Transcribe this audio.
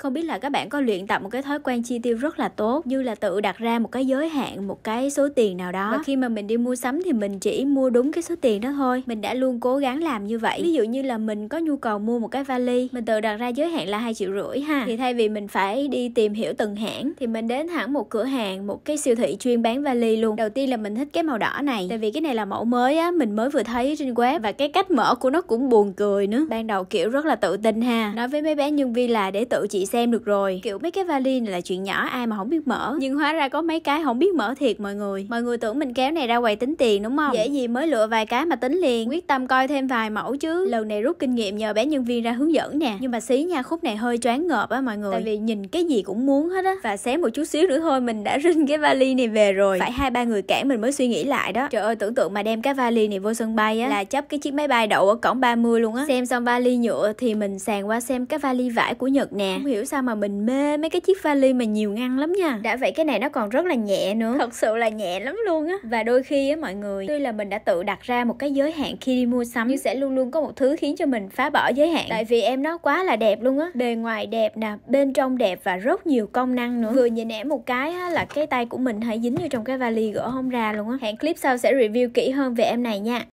Không biết là các bạn có luyện tập một cái thói quen chi tiêu rất là tốt như là tự đặt ra một cái giới hạn, một cái số tiền nào đó. Và khi mà mình đi mua sắm thì mình chỉ mua đúng cái số tiền đó thôi. Mình đã luôn cố gắng làm như vậy. Ví dụ như là mình có nhu cầu mua một cái vali, mình tự đặt ra giới hạn là hai triệu rưỡi ha. Thì thay vì mình phải đi tìm hiểu từng hãng thì mình đến hẳn một cửa hàng, một cái siêu thị chuyên bán vali luôn. Đầu tiên là mình thích cái màu đỏ này, tại vì cái này là mẫu mới á, mình mới vừa thấy trên web và cái cách mở của nó cũng buồn cười nữa. Ban đầu kiểu rất là tự tin ha. Nói với mấy bé nhân viên là để tự chị xem được rồi kiểu mấy cái vali này là chuyện nhỏ ai mà không biết mở nhưng hóa ra có mấy cái không biết mở thiệt mọi người mọi người tưởng mình kéo này ra quầy tính tiền đúng không dễ gì mới lựa vài cái mà tính liền quyết tâm coi thêm vài mẫu chứ lần này rút kinh nghiệm nhờ bé nhân viên ra hướng dẫn nè nhưng mà xí nha khúc này hơi choáng ngợp á mọi người tại vì nhìn cái gì cũng muốn hết á và xé một chút xíu nữa thôi mình đã rinh cái vali này về rồi phải hai ba người cản mình mới suy nghĩ lại đó trời ơi tưởng tượng mà đem cái vali này vô sân bay á là chấp cái chiếc máy bay đậu ở cổng 30 luôn á xem xong vali nhựa thì mình sàn qua xem cái vali vải của nhật nè không hiểu hiểu sao mà mình mê mấy cái chiếc vali mà nhiều ngăn lắm nha đã vậy cái này nó còn rất là nhẹ nữa thật sự là nhẹ lắm luôn á và đôi khi á mọi người tuy là mình đã tự đặt ra một cái giới hạn khi đi mua sắm nhưng sẽ luôn luôn có một thứ khiến cho mình phá bỏ giới hạn tại vì em nó quá là đẹp luôn á bề ngoài đẹp nè bên trong đẹp và rất nhiều công năng nữa vừa nhìn em một cái á, là cái tay của mình hãy dính vô trong cái vali gỡ không ra luôn á hẹn clip sau sẽ review kỹ hơn về em này nha